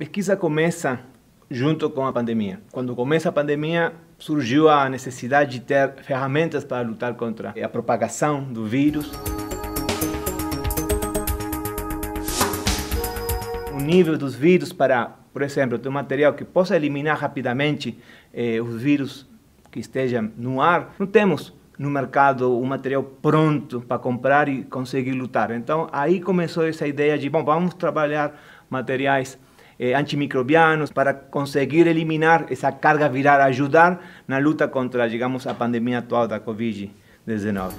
pesquisa começa junto com a pandemia. Quando começa a pandemia, surgiu a necessidade de ter ferramentas para lutar contra a propagação do vírus. O nível dos vírus para, por exemplo, ter um material que possa eliminar rapidamente eh, os vírus que estejam no ar, não temos no mercado um material pronto para comprar e conseguir lutar. Então aí começou essa ideia de, bom, vamos trabalhar materiais eh, antimicrobianos para conseguir eliminar essa carga viral, ajudar na luta contra, digamos, a pandemia atual da Covid-19.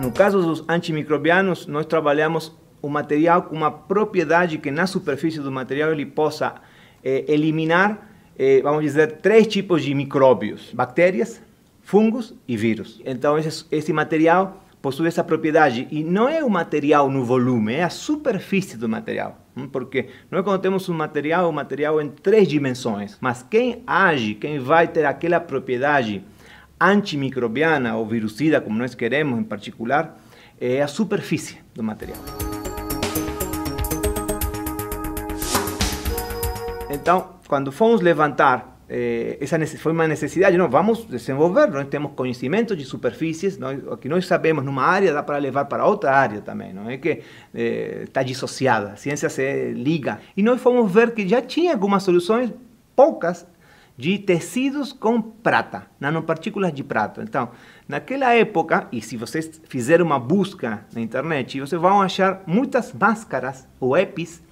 No caso dos antimicrobianos, nós trabalhamos o material com uma propriedade que na superfície do material ele possa eh, eliminar, eh, vamos dizer, três tipos de micróbios: bactérias, fungos e vírus. Então, esse, esse material possui essa propriedade e não é o material no volume, é a superfície do material. Porque nós quando temos um material, o um material em três dimensões, mas quem age, quem vai ter aquela propriedade antimicrobiana ou virucida, como nós queremos em particular, é a superfície do material. Então, quando formos levantar eh, esa foi uma necessidade, não, vamos desenvolver, nós temos conhecimento de superfícies, nós, o que nós sabemos numa área dá para levar para outra área também, não é que eh, está eh, dissociada, a ciência se liga. E nós fomos ver que já tinha algumas soluções, poucas, de tecidos com prata, nanopartículas de prata. Então, naquela época, e se vocês fizerem uma busca na internet, vocês vão achar muitas máscaras ou EPIs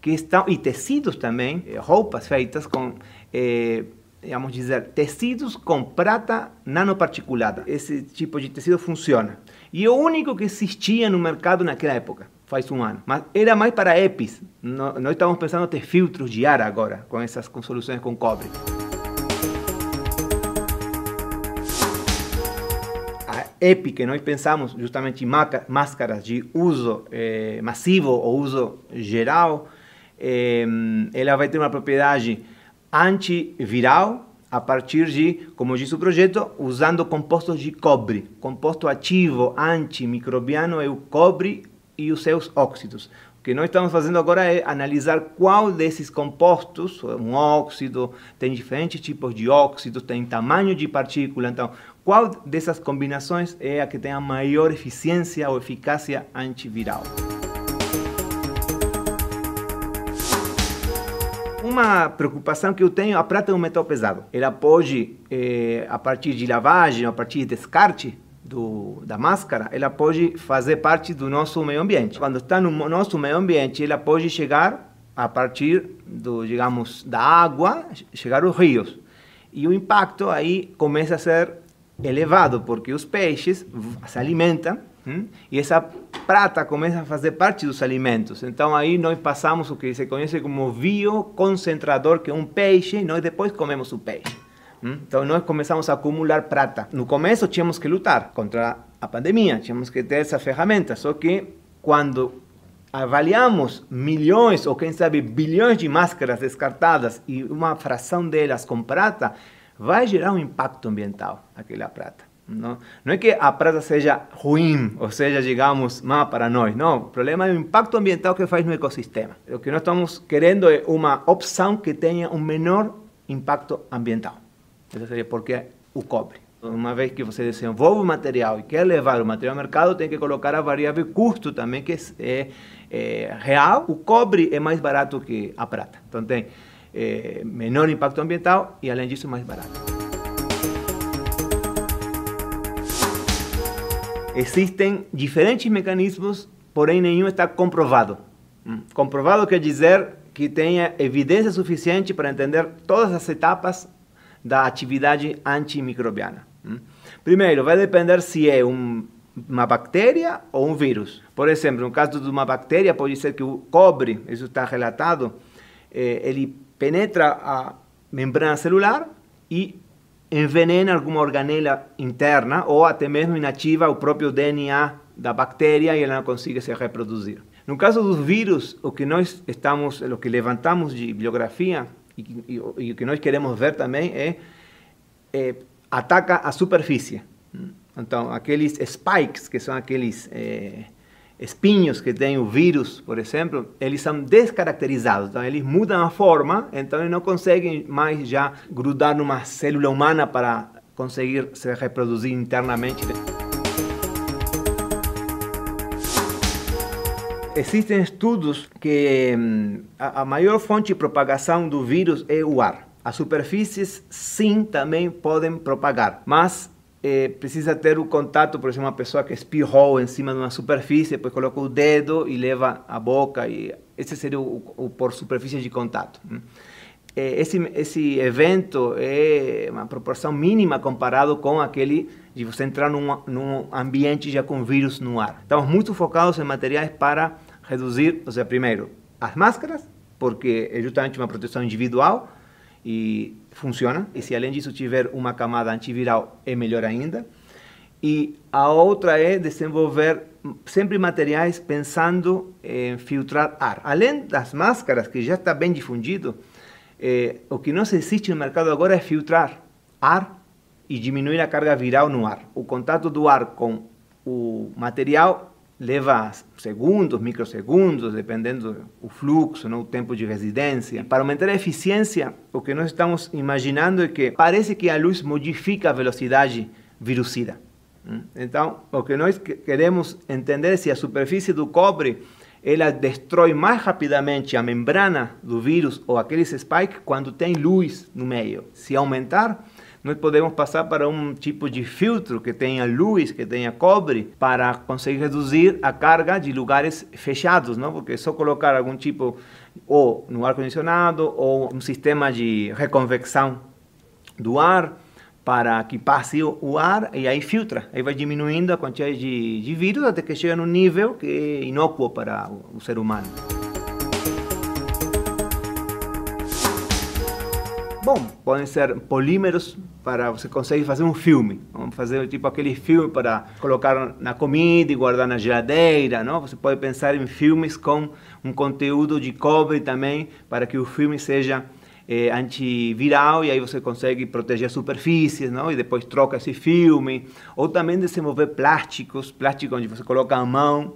que estão, e tecidos também, eh, roupas feitas com eh, digamos dizer, tecidos com prata nanoparticulada. Esse tipo de tecido funciona. E é o único que existia no mercado naquela época, faz um ano. Mas era mais para EPIs. No, nós estamos pensando em ter filtros de ar agora, com essas com soluções com cobre. EPI que nós pensamos justamente em máscaras de uso eh, massivo ou uso geral, eh, ela vai ter uma propriedade antiviral a partir de, como diz o projeto, usando compostos de cobre. Composto ativo antimicrobiano é o cobre e os seus óxidos. O que nós estamos fazendo agora é analisar qual desses compostos, um óxido, tem diferentes tipos de óxidos, tem tamanho de partícula, então, qual dessas combinações é a que tem a maior eficiência ou eficácia antiviral. uma preocupação que eu tenho, a prata é um metal pesado. Ela pode, é, a partir de lavagem, a partir de descarte, do, da máscara, ela pode fazer parte do nosso meio ambiente. Quando está no nosso meio ambiente, ela pode chegar a partir do, digamos, da água, chegar aos rios. E o impacto aí começa a ser elevado, porque os peixes se alimentam Hum? E essa prata começa a fazer parte dos alimentos. Então aí nós passamos o que se conhece como bioconcentrador, que é um peixe, e nós depois comemos o peixe. Hum? Então nós começamos a acumular prata. No começo tínhamos que lutar contra a pandemia, tínhamos que ter essa ferramenta, só que quando avaliamos milhões ou quem sabe bilhões de máscaras descartadas e uma fração delas com prata, vai gerar um impacto ambiental aquela prata. Não, não é que a praça seja ruim, ou seja, digamos, má para nós. Não, o problema é o impacto ambiental que faz no ecossistema. O que nós estamos querendo é uma opção que tenha um menor impacto ambiental. Isso seria porque o cobre. Uma vez que você desenvolve o material e quer levar o material ao mercado, tem que colocar a variável custo também, que é, é real. O cobre é mais barato que a prata. Então tem eh, é, menor impacto ambiental e, além disso, mais barato. existem diferentes mecanismos, porém nenhum está comprovado. Mm. Comprovado quer dizer que tenha evidência suficiente para entender todas as etapas da atividade antimicrobiana. Mm. Primeiro, vai depender se é um, uma bactéria ou um vírus. Por exemplo, no caso de uma bactéria, pode ser que o cobre, isso está relatado, eh, ele penetra a membrana celular e envenena alguma organela interna ou até mesmo inativa o próprio DNA da bactéria e ela não consegue se reproduzir. No caso dos vírus, o que nós estamos, o que levantamos de bibliografia e, e, e o que nós queremos ver também é, é ataca a superfície. Então, aqueles spikes, que são aqueles eh, espinhos que tem o vírus, por exemplo, eles são descaracterizados, então eles mudam a forma, então eles não conseguem mais já grudar numa célula humana para conseguir se reproduzir internamente. Existem estudos que mm, a maior fonte de propagação do vírus é o ar. As superfícies, sim, também podem propagar, mas é, precisa ter o contato, por exemplo, uma pessoa que espirrou em cima de uma superfície, depois coloca o dedo e leva a boca, e esse seria o, o por superfície de contato. Né? Eh, esse, esse evento é uma proporção mínima comparado com aquele de você entrar num, num ambiente já com vírus no ar. Estamos muito focados em materiais para reduzir, ou seja, primeiro, as máscaras, porque é justamente uma proteção individual, e funcionam, e se além disso tiver uma camada antiviral, é melhor ainda. E a outra é desenvolver sempre materiais pensando em filtrar ar. Além das máscaras, que já está bem difundido, eh, o que não existe no mercado agora é filtrar ar e diminuir a carga viral no ar. O contato do ar com o material leva segundos, microsegundos, dependendo do fluxo, né, o tempo de residência. Para aumentar a eficiência, o que nós estamos imaginando é que parece que a luz modifica a velocidade virucida. Né. Então, o que nós queremos entender é se a superfície do cobre ela destrói mais rapidamente a membrana do vírus ou aqueles spikes quando tem luz no meio. Se aumentar nós podemos passar para um tipo de filtro que tenha luz, que tenha cobre, para conseguir reduzir a carga de lugares fechados, não? porque só colocar algum tipo ou no ar-condicionado ou um sistema de reconvecção do ar para que passe o ar e aí filtra. Aí vai diminuindo a quantidade de, de vírus até que chega num nível que é inócuo para o, o ser humano. Bom, podem ser polímeros para você conseguir fazer um filme. Vamos fazer tipo aquele filme para colocar na comida e guardar na geladeira, não? Você pode pensar em filmes com um conteúdo de cobre também para que o filme seja é, antiviral e aí você consegue proteger superfícies, não? E depois troca esse filme. Ou também desenvolver plásticos, plástico onde você coloca a mão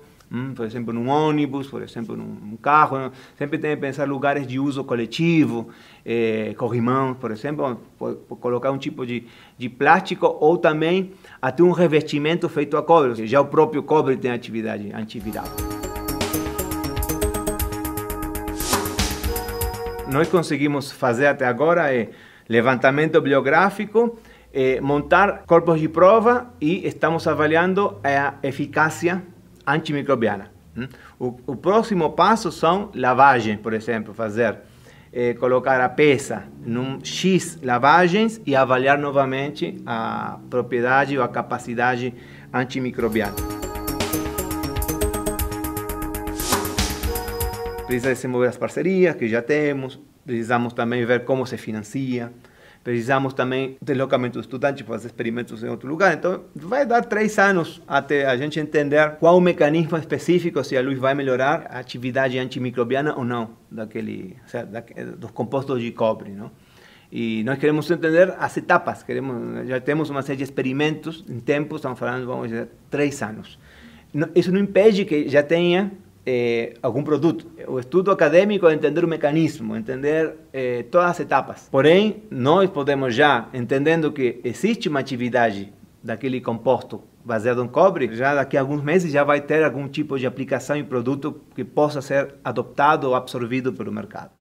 por exemplo, num ônibus, por exemplo, num carro. Sempre tem que pensar lugares de uso coletivo, eh, corrimão, por exemplo, colocar um tipo de, de plástico ou também até um revestimento feito a cobre. Já o próprio cobre tem atividade antiviral. Nós conseguimos fazer até agora é levantamento biográfico, é, montar corpos de prova e estamos avaliando a eficácia antimicrobiana. Hm? O, o, próximo passo são lavagens, por exemplo, fazer eh, colocar a peça num X lavagens e avaliar novamente a propriedade ou a capacidade antimicrobiana. Precisa desenvolver as parcerias que já temos, precisamos também ver como se financia, precisamos também deslocamentos estudantes para tipo, fazer experimentos em outro lugar. Então, vai dar três anos até a gente entender qual o mecanismo específico, se a luz vai melhorar a atividade antimicrobiana ou não daquele, ou seja, da, dos compostos de cobre, não? E nós queremos entender as etapas, queremos, já temos uma série de experimentos em tempo, estamos falando, vamos dizer, três anos. Isso não impede que já tenha eh, algum produto. O estudo acadêmico é entender o mecanismo, entender eh, todas as etapas. Porém, nós podemos já, entendendo que existe uma atividade daquele composto baseado em cobre, já daqui a alguns meses já vai ter algum tipo de aplicação em produto que possa ser adoptado ou absorvido pelo mercado.